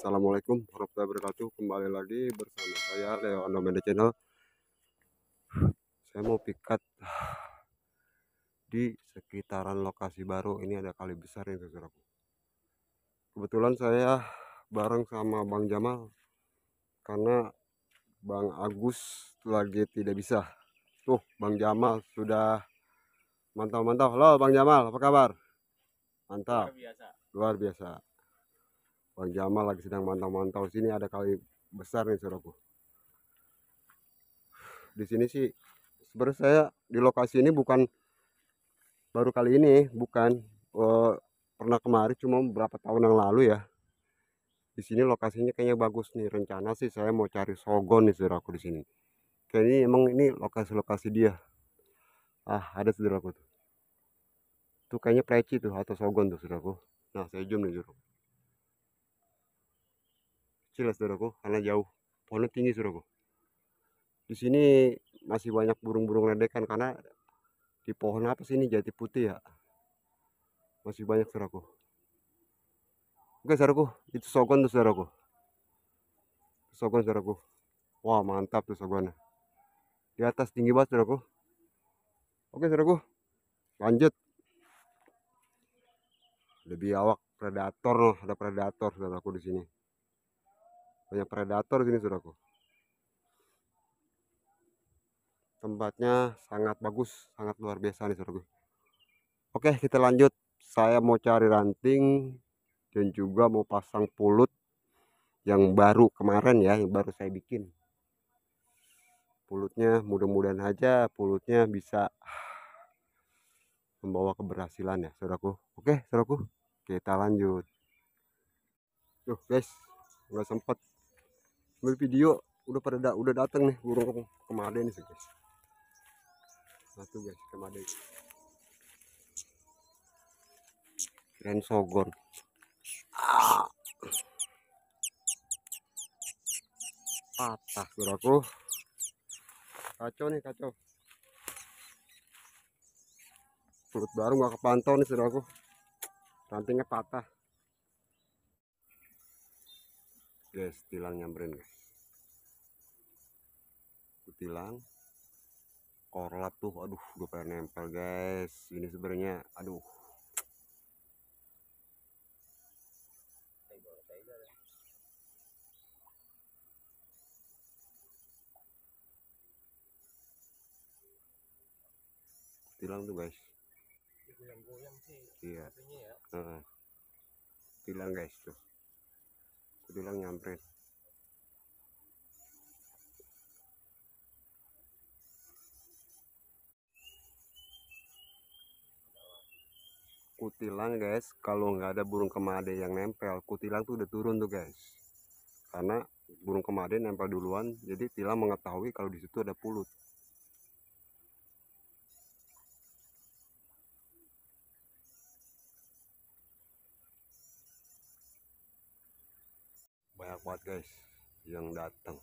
Assalamualaikum warahmatullahi wabarakatuh kembali lagi bersama saya Leo Andomeda Channel saya mau pikat di sekitaran lokasi baru ini ada kali besar ya saudaraku kebetulan saya bareng sama Bang Jamal karena Bang Agus lagi tidak bisa tuh Bang Jamal sudah mantap-mantap halo Bang Jamal apa kabar mantap luar biasa, luar biasa. Bang Jamal lagi sedang mantau-mantau sini ada kali besar nih saudaraku di sini sih sebenarnya saya di lokasi ini bukan baru kali ini bukan uh, pernah kemari cuma beberapa tahun yang lalu ya di sini lokasinya kayaknya bagus nih rencana sih saya mau cari sogon nih saudaraku di sini kayaknya emang ini lokasi-lokasi dia ah ada saudaraku tuh tuh kayaknya preci tuh atau sogon tuh saudaraku nah saya zoom nih saudaraku kecil daraku saudaraku karena jauh pohonnya tinggi saudaraku di sini masih banyak burung-burung ledekan karena di pohon apa sini ini jati putih ya masih banyak saudaraku oke saudaraku itu sogon tuh saudaraku sogon saudaraku wah mantap tuh sogonnya di atas tinggi banget saudaraku oke saudaraku lanjut lebih awak predator ada predator saudaraku di sini banyak predator gini saudaraku tempatnya sangat bagus sangat luar biasa nih saudaraku oke kita lanjut saya mau cari ranting dan juga mau pasang pulut yang baru kemarin ya yang baru saya bikin pulutnya mudah-mudahan aja pulutnya bisa membawa keberhasilan ya saudaraku oke saudaraku kita lanjut tuh guys nggak sempet video udah pada da udah datang nih burung kemarin sih guys satu guys kemarin keren sogon ah. patah suraku kacau nih kacau perut baru nggak kepantau nih suraku rantingnya patah guys tilang nyamperin guys tilang korlap tuh aduh udah pengen nempel guys ini sebenarnya aduh tilang tuh guys iya ya. tilang guys tuh tilang nyampret kutilang guys kalau nggak ada burung kemade yang nempel kutilang tuh udah turun tuh guys karena burung kemade nempel duluan jadi tilang mengetahui kalau disitu ada pulut banyak banget guys yang datang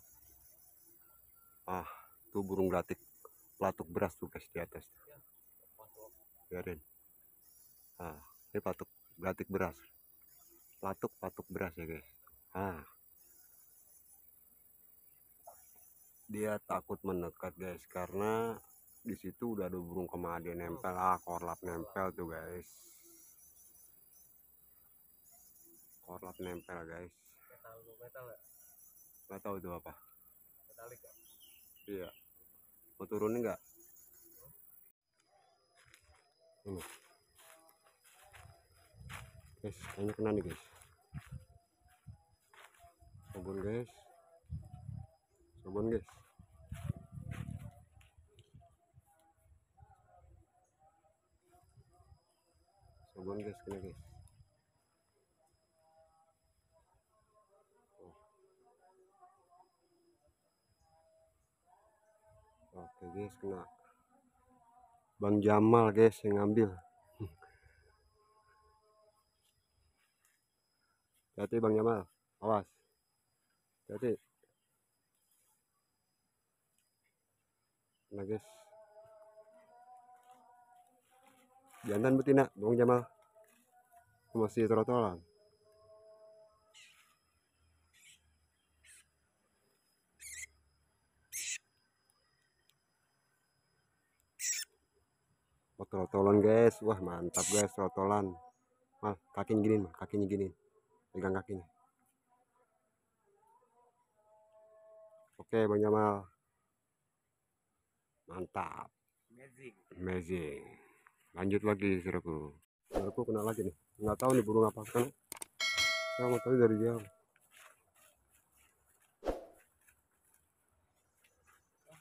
ah tuh burung gratis pelatuk beras tuh guys di atas iya. biarin ah ini patuk batik beras patuk patuk beras ya guys ah dia takut mendekat guys karena di situ udah ada burung kemadi nempel ah korlap nempel tuh guys korlap nempel guys nggak tahu itu apa Metalik, ya? iya mau turunin nggak ini guys hanya kena kan nih guys sabun guys sabun guys sabun guys kena guys oh. oke guys kena Bang Jamal guys yang ngambil hati Bang Jamal awas hati nah guys jantan betina Bang Jamal masih trotolan Oh, trotolan guys, wah mantap guys trotolan. Mal, kakinya gini, kakinya gini pegang kakinya oke Bang Jamal mantap amazing amazing lanjut lagi saudaraku saudaraku kena lagi nih nggak tahu nih burung apa kan saya mau tahu dari dia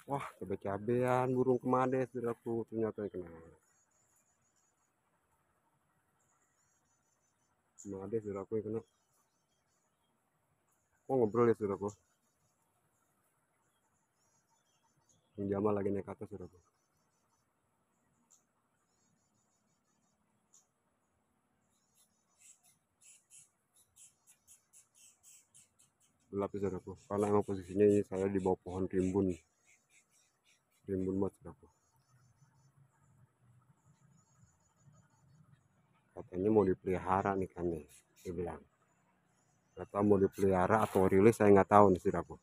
wah cabe-cabean burung kemade saudaraku ternyata yang kena kemade saudaraku yang kena Mau ngobrol ya saudaraku. Yang Jamal lagi naik atas atas saudaraku. gelap ya saudaraku karena emang posisinya ini saya di bawah pohon rimbun rimbun banget saudaraku katanya mau dipelihara nih nih dia bilang atau mau dipelihara atau rilis saya nggak tahu nih siraku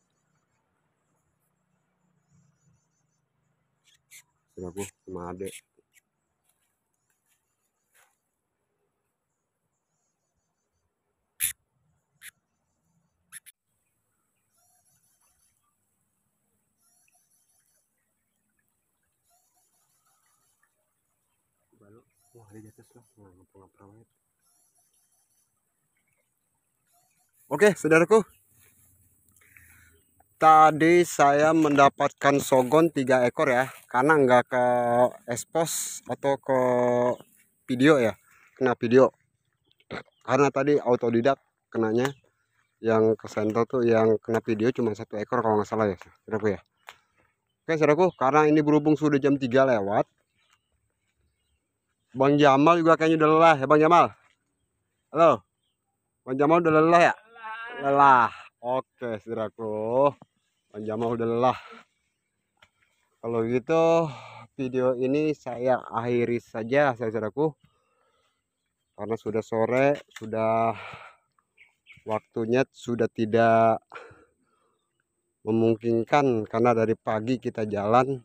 siraku cuma ada Wah, di atas lah, nggak ngapa-ngapa Oke, saudaraku. Tadi saya mendapatkan sogon 3 ekor ya, karena nggak ke expose atau ke video ya, kena video. Karena tadi autodidak kenanya yang ke center tuh yang kena video cuma satu ekor kalau nggak salah ya, saudaraku ya. Oke, saudaraku, karena ini berhubung sudah jam 3 lewat. Bang Jamal juga kayaknya udah lelah ya, Bang Jamal. Halo. Bang Jamal udah lelah ya? lelah oke saudaraku panjama udah lelah kalau gitu video ini saya akhiri saja saudaraku karena sudah sore sudah waktunya sudah tidak memungkinkan karena dari pagi kita jalan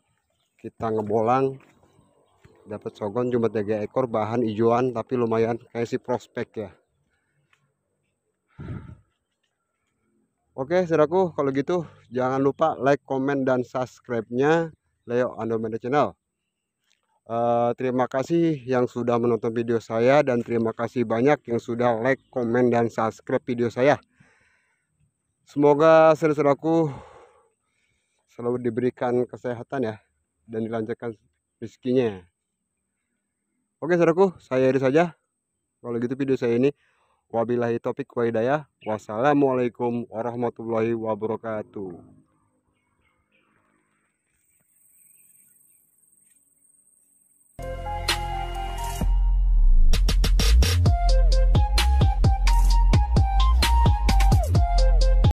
kita ngebolang dapat sogon cuma tiga ekor bahan ijoan tapi lumayan kayak si prospek ya Oke saudaraku kalau gitu jangan lupa like, comment dan subscribe-nya Leo Andomeda Channel. Uh, terima kasih yang sudah menonton video saya dan terima kasih banyak yang sudah like, komen, dan subscribe video saya. Semoga saudaraku selalu diberikan kesehatan ya dan dilancarkan rezekinya. Oke saudaraku, saya Iris saja. Kalau gitu video saya ini Wabillahi topik wa hidayah. Wassalamualaikum warahmatullahi wabarakatuh.